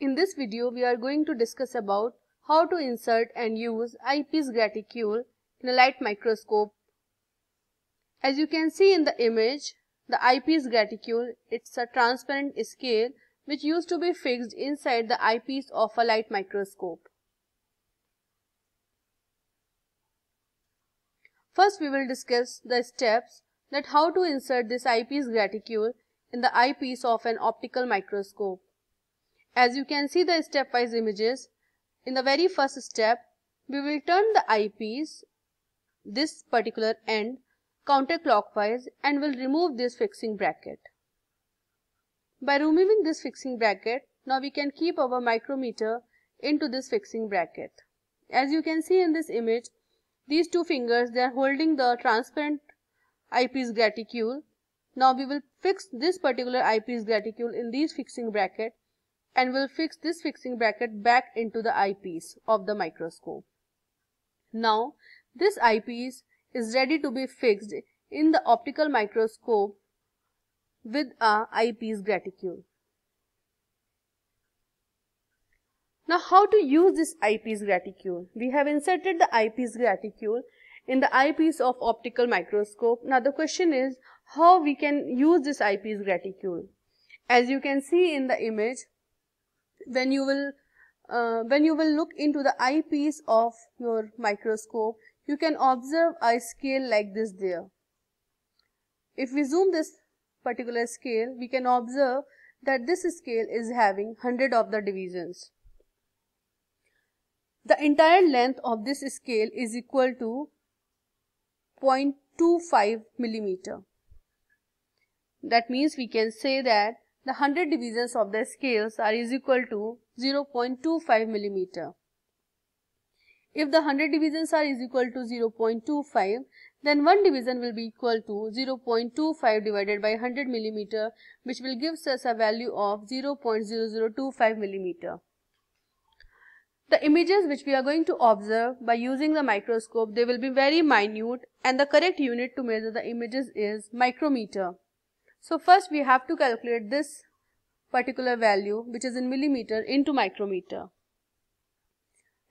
In this video, we are going to discuss about how to insert and use eyepiece graticule in a light microscope. As you can see in the image, the eyepiece graticule, it's a transparent scale which used to be fixed inside the eyepiece of a light microscope. First, we will discuss the steps that how to insert this eyepiece graticule in the eyepiece of an optical microscope. As you can see the stepwise images, in the very first step, we will turn the eyepiece, this particular end, counterclockwise and will remove this fixing bracket. By removing this fixing bracket, now we can keep our micrometer into this fixing bracket. As you can see in this image, these two fingers, they are holding the transparent eyepiece graticule. Now we will fix this particular eyepiece graticule in this fixing bracket and will fix this fixing bracket back into the eyepiece of the microscope. Now, this eyepiece is ready to be fixed in the optical microscope with a eyepiece graticule. Now how to use this eyepiece graticule? We have inserted the eyepiece graticule in the eyepiece of optical microscope. Now the question is how we can use this eyepiece graticule. As you can see in the image, when you will uh, when you will look into the eyepiece of your microscope you can observe a scale like this there if we zoom this particular scale we can observe that this scale is having 100 of the divisions the entire length of this scale is equal to 0.25 millimeter that means we can say that the 100 divisions of the scales are is equal to 0.25 millimeter. If the 100 divisions are is equal to 0.25, then one division will be equal to 0.25 divided by 100 millimeter, which will give us a value of 0.0025 millimeter. The images which we are going to observe by using the microscope, they will be very minute and the correct unit to measure the images is micrometer. So first we have to calculate this particular value which is in millimeter into micrometer.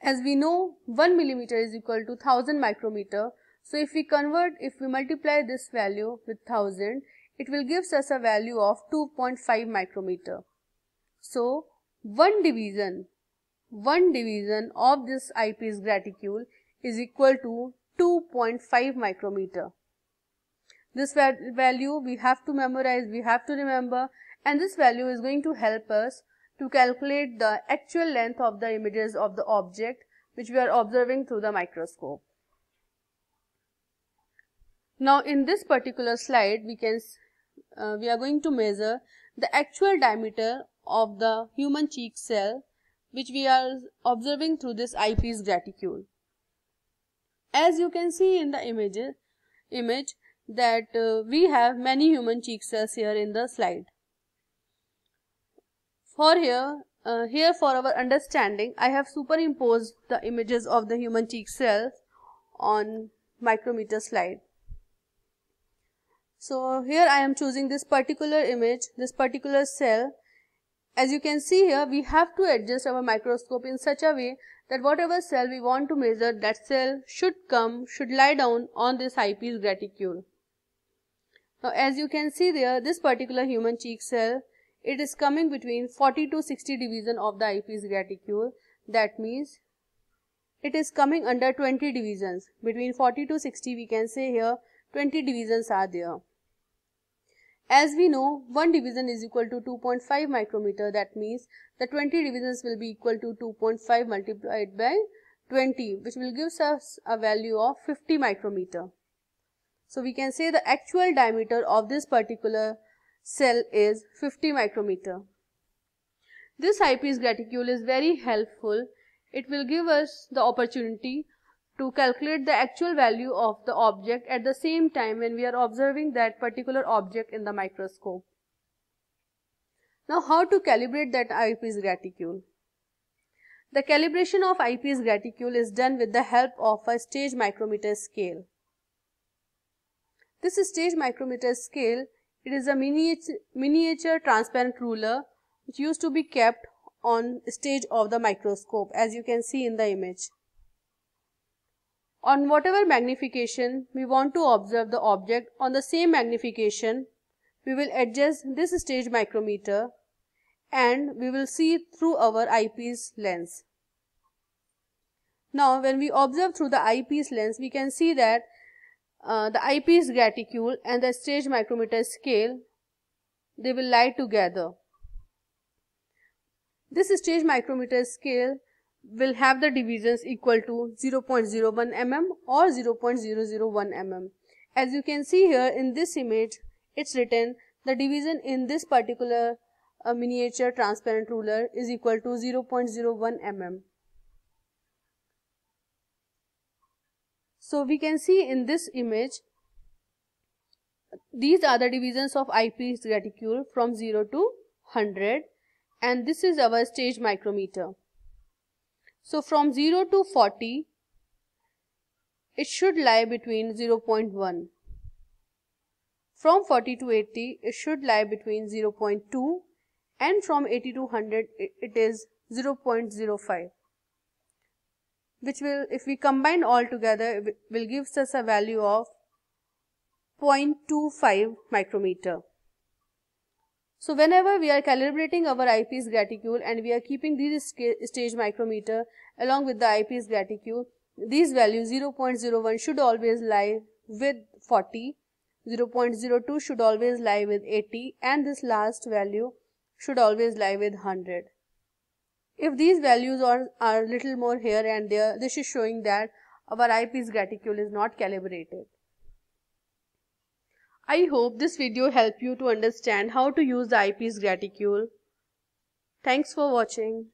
As we know 1 millimeter is equal to 1000 micrometer. So if we convert, if we multiply this value with 1000, it will gives us a value of 2.5 micrometer. So one division, one division of this eyepiece graticule is equal to 2.5 micrometer. This value we have to memorize, we have to remember and this value is going to help us to calculate the actual length of the images of the object which we are observing through the microscope. Now in this particular slide we can uh, we are going to measure the actual diameter of the human cheek cell which we are observing through this eyepiece graticule. As you can see in the image, image that uh, we have many human cheek cells here in the slide. For here, uh, here for our understanding, I have superimposed the images of the human cheek cells on micrometer slide. So here I am choosing this particular image, this particular cell. As you can see here, we have to adjust our microscope in such a way that whatever cell we want to measure, that cell should come, should lie down on this eyepiece graticule. Now as you can see there, this particular human cheek cell, it is coming between 40 to 60 division of the IPS reticule. That means it is coming under 20 divisions. Between 40 to 60 we can say here 20 divisions are there. As we know, one division is equal to 2.5 micrometer. That means the 20 divisions will be equal to 2.5 multiplied by 20, which will give us a value of 50 micrometer. So we can say the actual diameter of this particular cell is 50 micrometer. This eyepiece graticule is very helpful. It will give us the opportunity to calculate the actual value of the object at the same time when we are observing that particular object in the microscope. Now how to calibrate that eyepiece graticule? The calibration of eyepiece graticule is done with the help of a stage micrometer scale. This stage micrometer scale, it is a miniature, miniature transparent ruler which used to be kept on stage of the microscope as you can see in the image. On whatever magnification we want to observe the object on the same magnification, we will adjust this stage micrometer and we will see through our eyepiece lens. Now when we observe through the eyepiece lens, we can see that uh, the eyepiece graticule and the stage micrometer scale, they will lie together. This stage micrometer scale will have the divisions equal to 0.01 mm or 0.001 mm. As you can see here in this image, it's written the division in this particular uh, miniature transparent ruler is equal to 0.01 mm. So we can see in this image, these are the divisions of eyepiece reticule from 0 to 100 and this is our stage micrometer. So from 0 to 40, it should lie between 0.1. From 40 to 80, it should lie between 0.2 and from 80 to 100, it is 0.05 which will, if we combine all together, will gives us a value of 0.25 micrometer. So whenever we are calibrating our eyepiece graticule and we are keeping these stage micrometer along with the eyepiece graticule, these values 0.01 should always lie with 40, 0.02 should always lie with 80 and this last value should always lie with 100. If these values are, are little more here and there, this is showing that our eyepiece graticule is not calibrated. I hope this video helped you to understand how to use the eyepiece graticule. Thanks for watching.